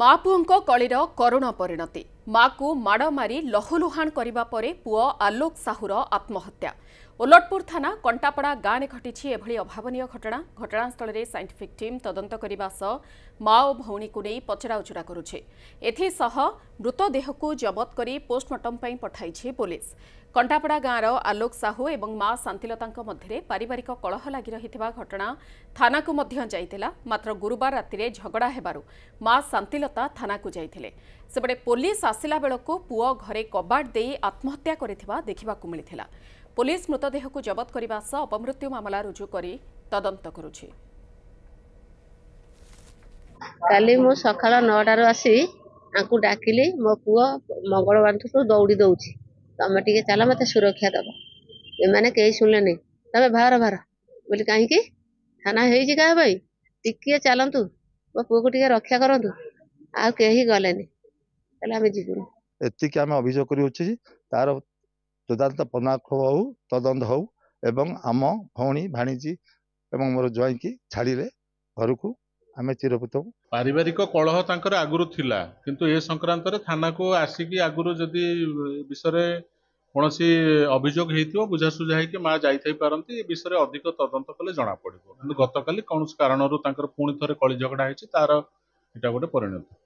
ମା ପୁଅଙ୍କ କଳିର କରୁଣ ପରିଣତି ମାକୁ ମାଡ଼ ମାରି ଲହୁଲୁହାଣ କରିବା ପରେ ପୁଅ ଆଲୋକ ସାହୁର ଆତ୍ମହତ୍ୟା ଓଲଟପୁର ଥାନା କଣ୍ଟାପଡ଼ା ଗାଁରେ ଘଟିଛି ଏଭଳି ଅଭାବନୀୟ ଘଟଣା ଘଟଣାସ୍ଥଳରେ ସାଇଣ୍ଟିଫିକ୍ ଟିମ୍ ତଦନ୍ତ କରିବା ସହ ମା ଓ ଭଉଣୀକୁ ନେଇ ପଚରାଉଚରା କରୁଛି ଏଥିସହ ମୃତଦେହକୁ ଜବତ କରି ପୋଷ୍ଟମର୍ଟମ୍ ପାଇଁ ପଠାଇଛି ପୁଲିସ୍ କଣ୍ଟାପଡ଼ା ଗାଁର ଆଲୋକ ସାହୁ ଏବଂ ମା ଶାନ୍ତିଲତାଙ୍କ ମଧ୍ୟରେ ପାରିବାରିକ କଳହ ଲାଗି ରହିଥିବା ଘଟଣା ଥାନାକୁ ମଧ୍ୟ ଯାଇଥିଲା ମାତ୍ର ଗୁରୁବାର ରାତିରେ ଝଗଡ଼ା ହେବାରୁ ମା ଶାନ୍ତିଲତା ଥାନାକୁ ଯାଇଥିଲେ ସେପଟେ ପୋଲିସ ଆସିଲା ବେଳକୁ ପୁଅ ଘରେ କବାଟ ଦେଇ ଆତ୍ମହତ୍ୟା କରିଥିବା ଦେଖିବାକୁ ମିଳିଥିଲା ପୋଲିସ ମୃତଦେହକୁ ଜବତ କରିବା ସହ ଅପମୃତ୍ୟୁ ମାମଲା ରୁଜୁ କରି ତଦନ୍ତ କରୁଛି କାଲି ମୁଁ ସକାଳ ନଅଟାରୁ ଆସି ଆଙ୍କୁ ଡାକିଲି ମୋ ପୁଅ ମଙ୍ଗଳବାରଠୁ ଦୌଡ଼ି ଦେଉଛି ତମେ ଟିକେ ଚାଲ ମୋତେ ସୁରକ୍ଷା ଦେବ ଏମାନେ କେହି ଶୁଣିଲେନି ତମେ ବାହାର ବାହାର ବୋଲି କାହିଁକି ଥାନା ହେଇଛି କାହା ପାଇଁ ଟିକିଏ ଚାଲନ୍ତୁ ମୋ ପୁଅକୁ ଟିକେ ରକ୍ଷା କରନ୍ତୁ ଆଉ କେହି ଗଲେନି ତାହେଲେ ଆମେ ଯିବୁନି ଏତିକି ଆମେ ଅଭିଯୋଗ କରିଅଛୁ ତାର ଯଥାର୍ଥ ପଦାକ୍ଷୋଭ ହଉ ତଦନ୍ତ ହଉ ଏବଂ ଆମ ଭଉଣୀ ଭାଣିଜୀ ଏବଂ ମୋର ଜ୍ୱାଇଁକି ଛାଡ଼ିଲେ ଘରକୁ ଆମେ ଚିରପୃତ ପାରିବାରିକ କଳହ ତାଙ୍କର ଆଗରୁ ଥିଲା କିନ୍ତୁ ଏ ସଂକ୍ରାନ୍ତରେ ଥାନାକୁ ଆସିକି ଆଗରୁ ଯଦି ବିଷୟରେ କୌଣସି ଅଭିଯୋଗ ହେଇଥିବ ବୁଝାସୁଝା ହେଇକି ମା ଯାଇଥାଇ ପାରନ୍ତି ଏ ବିଷୟରେ ଅଧିକ ତଦନ୍ତ କଲେ ଜଣାପଡ଼ିବ କିନ୍ତୁ ଗତକାଲି କୌଣସି କାରଣରୁ ତାଙ୍କର ପୁଣି ଥରେ କଳି ଝଗଡ଼ା ହେଇଛି ତାର ଏଇଟା ଗୋଟେ ପରିଣତି